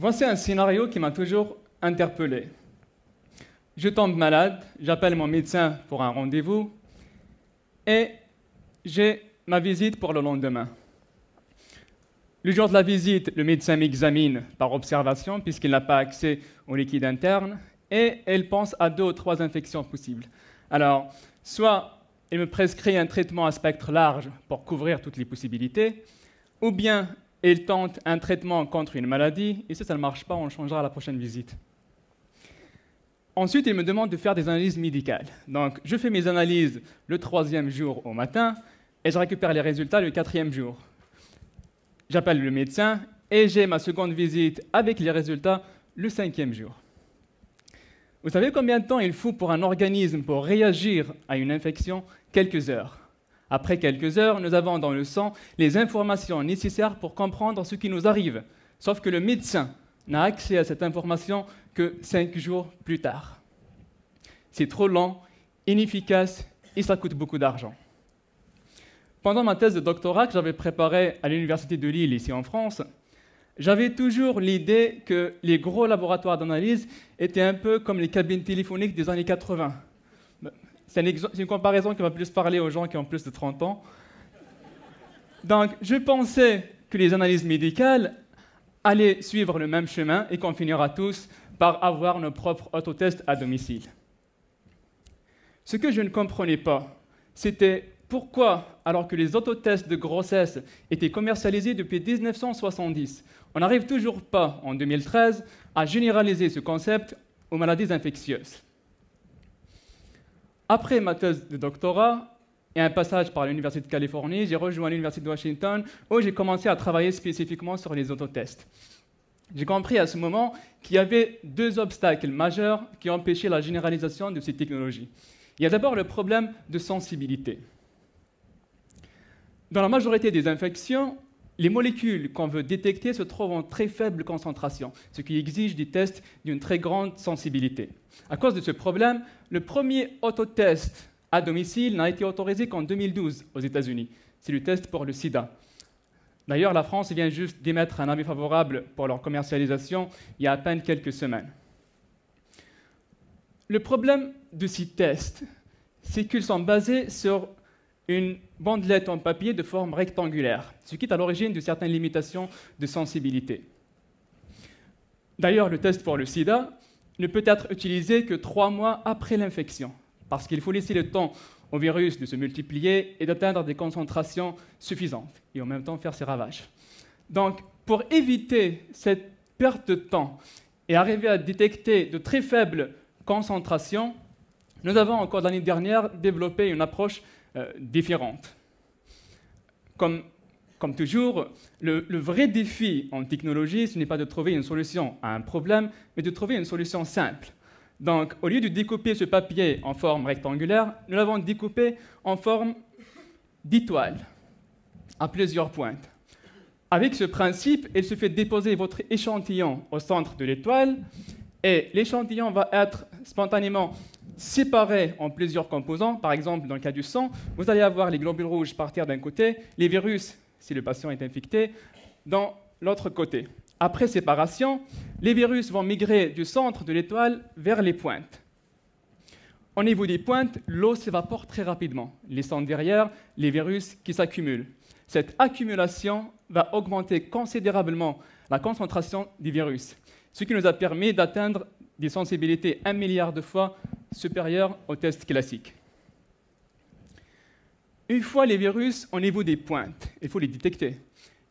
Voici un scénario qui m'a toujours interpellé. Je tombe malade, j'appelle mon médecin pour un rendez-vous et j'ai ma visite pour le lendemain. Le jour de la visite, le médecin m'examine par observation puisqu'il n'a pas accès au liquide interne et elle pense à deux ou trois infections possibles. Alors, soit il me prescrit un traitement à spectre large pour couvrir toutes les possibilités, ou bien il tente un traitement contre une maladie, et si ça ne marche pas, on le changera à la prochaine visite. Ensuite, il me demande de faire des analyses médicales. Donc, je fais mes analyses le troisième jour au matin, et je récupère les résultats le quatrième jour. J'appelle le médecin, et j'ai ma seconde visite avec les résultats le cinquième jour. Vous savez combien de temps il faut pour un organisme pour réagir à une infection Quelques heures. Après quelques heures, nous avons dans le sang les informations nécessaires pour comprendre ce qui nous arrive. Sauf que le médecin n'a accès à cette information que cinq jours plus tard. C'est trop lent, inefficace et ça coûte beaucoup d'argent. Pendant ma thèse de doctorat que j'avais préparée à l'Université de Lille, ici en France, j'avais toujours l'idée que les gros laboratoires d'analyse étaient un peu comme les cabines téléphoniques des années 80. C'est une, comparaison qui va plus parler aux gens qui ont plus de 30 ans. Donc, je pensais que les analyses médicales allaient suivre le même chemin et qu'on finira tous par avoir nos propres autotests à domicile. Ce que je ne comprenais pas, c'était pourquoi, alors que les autotests de grossesse étaient commercialisés depuis 1970, on n'arrive toujours pas, en 2013, à généraliser ce concept aux maladies infectieuses. Après ma thèse de doctorat et un passage par l'Université de Californie, j'ai rejoint l'Université de Washington où j'ai commencé à travailler spécifiquement sur les autotests. J'ai compris à ce moment qu'il y avait deux obstacles majeurs qui empêchaient la généralisation de ces technologies. Il y a d'abord le problème de sensibilité. Dans la majorité des infections, les molécules qu'on veut détecter se trouvent en très faible concentration, ce qui exige des tests d'une très grande sensibilité. À cause de ce problème, le premier autotest à domicile n'a été autorisé qu'en 2012 aux États-Unis. C'est le test pour le sida. D'ailleurs, la France vient juste d'émettre un avis favorable pour leur commercialisation il y a à peine quelques semaines. Le problème de ces tests, c'est qu'ils sont basés sur une bandelette en papier de forme rectangulaire, ce qui est à l'origine de certaines limitations de sensibilité. D'ailleurs, le test pour le sida ne peut être utilisé que trois mois après l'infection, parce qu'il faut laisser le temps au virus de se multiplier et d'atteindre des concentrations suffisantes, et en même temps faire ses ravages. Donc, pour éviter cette perte de temps et arriver à détecter de très faibles concentrations, nous avons encore l'année dernière développé une approche euh, différentes. Comme, toujours, le, le, vrai défi en technologie, ce n'est pas de trouver une solution à un problème, mais de trouver une solution simple. Donc, au lieu de découper ce papier en forme rectangulaire, nous l'avons découpé en forme d'étoile, à plusieurs pointes. Avec ce principe, il se fait déposer votre échantillon au centre de l'étoile et l'échantillon va être spontanément séparés en plusieurs composants, par exemple dans le cas du sang, vous allez avoir les globules rouges partir d'un côté, les virus, si le patient est infecté, dans l'autre côté. Après séparation, les virus vont migrer du centre de l'étoile vers les pointes. Au niveau des pointes, l'eau s'évapore très rapidement, laissant derrière les virus qui s'accumulent. Cette accumulation va augmenter considérablement la concentration des virus, ce qui nous a permis d'atteindre des sensibilités un milliard de fois supérieur au test classique. Une fois les virus au niveau des pointes, il faut les détecter.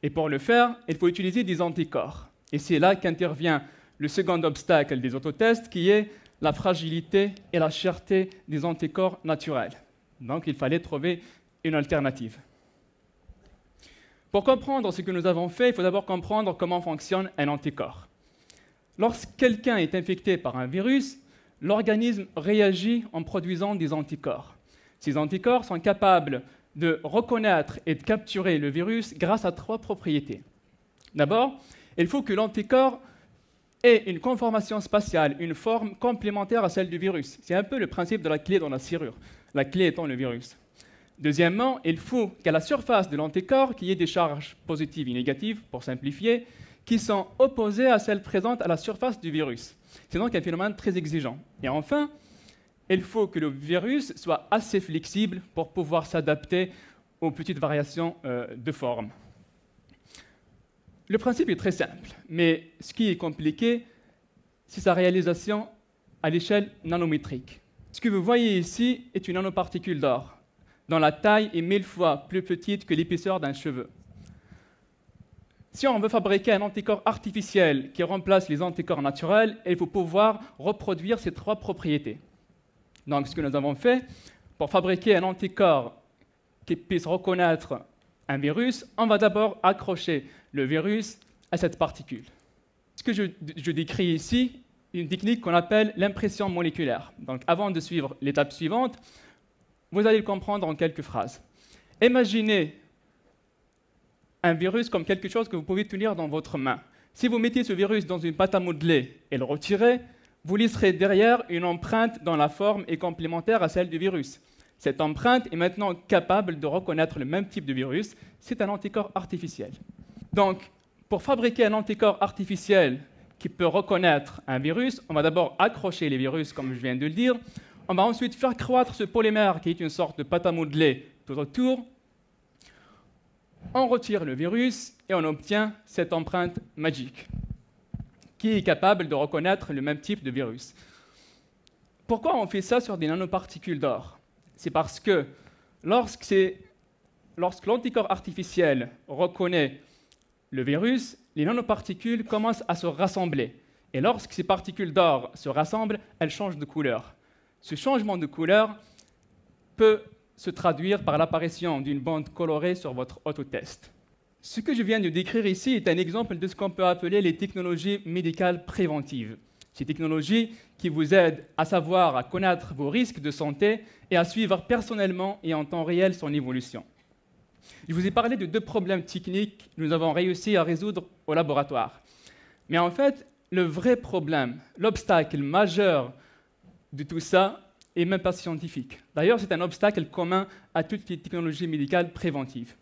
Et pour le faire, il faut utiliser des anticorps. Et c'est là qu'intervient le second obstacle des autotests, qui est la fragilité et la cherté des anticorps naturels. Donc il fallait trouver une alternative. Pour comprendre ce que nous avons fait, il faut d'abord comprendre comment fonctionne un anticorps. Lorsque quelqu'un est infecté par un virus, l'organisme réagit en produisant des anticorps. Ces anticorps sont capables de reconnaître et de capturer le virus grâce à trois propriétés. D'abord, il faut que l'anticorps ait une conformation spatiale, une forme complémentaire à celle du virus. C'est un peu le principe de la clé dans la serrure, la clé étant le virus. Deuxièmement, il faut qu'à la surface de l'anticorps, qu'il y ait des charges positives et négatives, pour simplifier, qui sont opposées à celles présentes à la surface du virus. C'est donc un phénomène très exigeant. Et enfin, il faut que le virus soit assez flexible pour pouvoir s'adapter aux petites variations euh, de forme. Le principe est très simple, mais ce qui est compliqué, c'est sa réalisation à l'échelle nanométrique. Ce que vous voyez ici est une nanoparticule d'or, dont la taille est mille fois plus petite que l'épaisseur d'un cheveu. Si on veut fabriquer un anticorps artificiel qui remplace les anticorps naturels, il faut pouvoir reproduire ces trois propriétés. Donc ce que nous avons fait, pour fabriquer un anticorps qui puisse reconnaître un virus, on va d'abord accrocher le virus à cette particule. Ce que je, décris ici, une technique qu'on appelle l'impression moléculaire. Donc avant de suivre l'étape suivante, vous allez le comprendre en quelques phrases. Imaginez un virus comme quelque chose que vous pouvez tenir dans votre main. Si vous mettez ce virus dans une pâte à modeler et le retirez, vous laisserez derrière une empreinte dont la forme est complémentaire à celle du virus. Cette empreinte est maintenant capable de reconnaître le même type de virus. C'est un anticorps artificiel. Donc, pour fabriquer un anticorps artificiel qui peut reconnaître un virus, on va d'abord accrocher les virus, comme je viens de le dire. On va ensuite faire croître ce polymère qui est une sorte de pâte à modeler tout autour on retire le virus et on obtient cette empreinte magique qui est capable de reconnaître le même type de virus. Pourquoi on fait ça sur des nanoparticules d'or C'est parce que lorsque, l'anticorps artificiel reconnaît le virus, les nanoparticules commencent à se rassembler. Et lorsque ces particules d'or se rassemblent, elles changent de couleur. Ce changement de couleur peut se traduire par l'apparition d'une bande colorée sur votre autotest. Ce que je viens de décrire ici est un exemple de ce qu'on peut appeler les technologies médicales préventives. Ces technologies qui vous aident à savoir, à connaître vos risques de santé et à suivre personnellement et en temps réel son évolution. Je vous ai parlé de deux problèmes techniques que nous avons réussi à résoudre au laboratoire. Mais en fait, le vrai problème, l'obstacle majeur de tout ça et même pas scientifique. D'ailleurs, c'est un obstacle commun à toutes les technologies médicales préventives.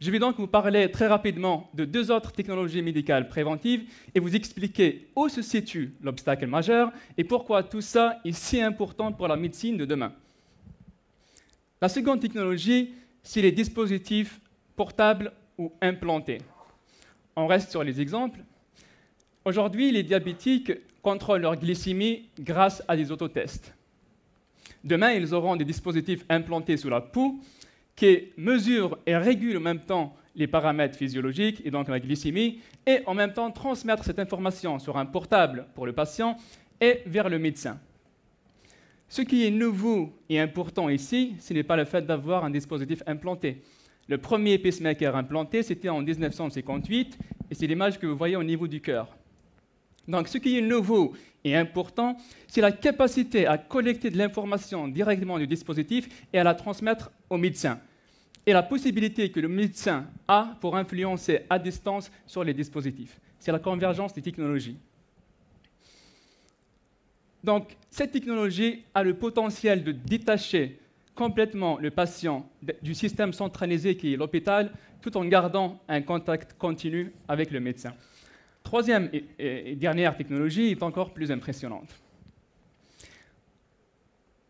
Je vais donc vous parler très rapidement de deux autres technologies médicales préventives et vous expliquer où se situe l'obstacle majeur et pourquoi tout ça est si important pour la médecine de demain. La seconde technologie, c'est les dispositifs portables ou implantés. On reste sur les exemples. Aujourd'hui, les diabétiques contrôlent leur glycémie grâce à des autotests. Demain, ils auront des dispositifs implantés sous la peau qui mesurent et régulent en même temps les paramètres physiologiques et donc la glycémie, et en même temps transmettre cette information sur un portable pour le patient et vers le médecin. Ce qui est nouveau et important ici, ce n'est pas le fait d'avoir un dispositif implanté. Le premier pacemaker implanté, c'était en 1958, et c'est l'image que vous voyez au niveau du cœur. Donc ce qui est nouveau et important, c'est la capacité à collecter de l'information directement du dispositif et à la transmettre au médecin. Et la possibilité que le médecin a pour influencer à distance sur les dispositifs. C'est la convergence des technologies. Donc cette technologie a le potentiel de détacher complètement le patient du système centralisé qui est l'hôpital, tout en gardant un contact continu avec le médecin troisième et dernière technologie est encore plus impressionnante.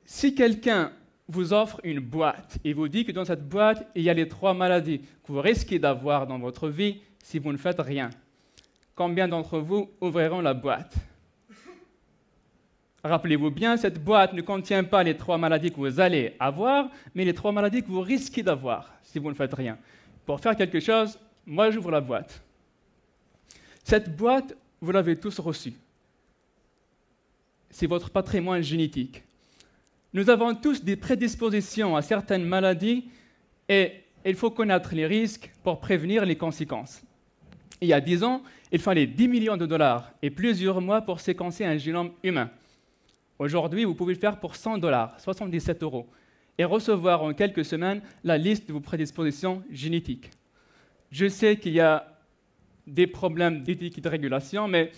Si quelqu'un vous offre une boîte et vous dit que dans cette boîte, il y a les trois maladies que vous risquez d'avoir dans votre vie si vous ne faites rien. Combien d'entre vous ouvriront la boîte Rappelez-vous bien, cette boîte ne contient pas les trois maladies que vous allez avoir, mais les trois maladies que vous risquez d'avoir si vous ne faites rien. Pour faire quelque chose, moi j'ouvre la boîte. Cette boîte, vous l'avez tous reçue. C'est votre patrimoine génétique. Nous avons tous des prédispositions à certaines maladies et il faut connaître les risques pour prévenir les conséquences. Il y a 10 ans, il fallait 10 millions de dollars et plusieurs mois pour séquencer un génome humain. Aujourd'hui, vous pouvez le faire pour 100 dollars, 77 euros, et recevoir en quelques semaines la liste de vos prédispositions génétiques. Je sais qu'il y a des problèmes d'éthique de régulation, mais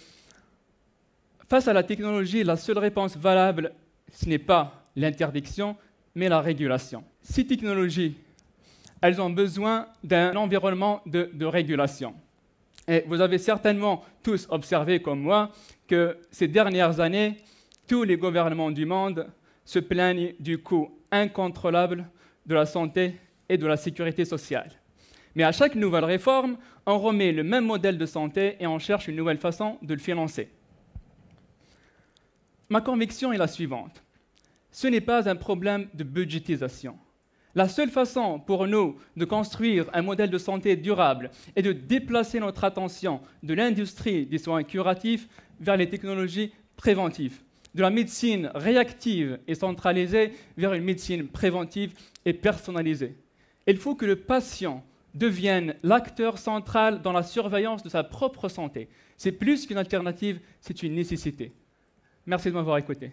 face à la technologie, la seule réponse valable, ce n'est pas l'interdiction, mais la régulation. Ces technologies, elles ont besoin d'un environnement de, de, régulation. Et vous avez certainement tous observé, comme moi, que ces dernières années, tous les gouvernements du monde se plaignent du coût incontrôlable de la santé et de la sécurité sociale. Mais à chaque nouvelle réforme, on remet le même modèle de santé et on cherche une nouvelle façon de le financer. Ma conviction est la suivante. Ce n'est pas un problème de budgétisation. La seule façon pour nous de construire un modèle de santé durable est de déplacer notre attention de l'industrie des soins curatifs vers les technologies préventives, de la médecine réactive et centralisée vers une médecine préventive et personnalisée. Il faut que le patient Deviennent l'acteur central dans la surveillance de sa propre santé. C'est plus qu'une alternative, c'est une nécessité. Merci de m'avoir écouté.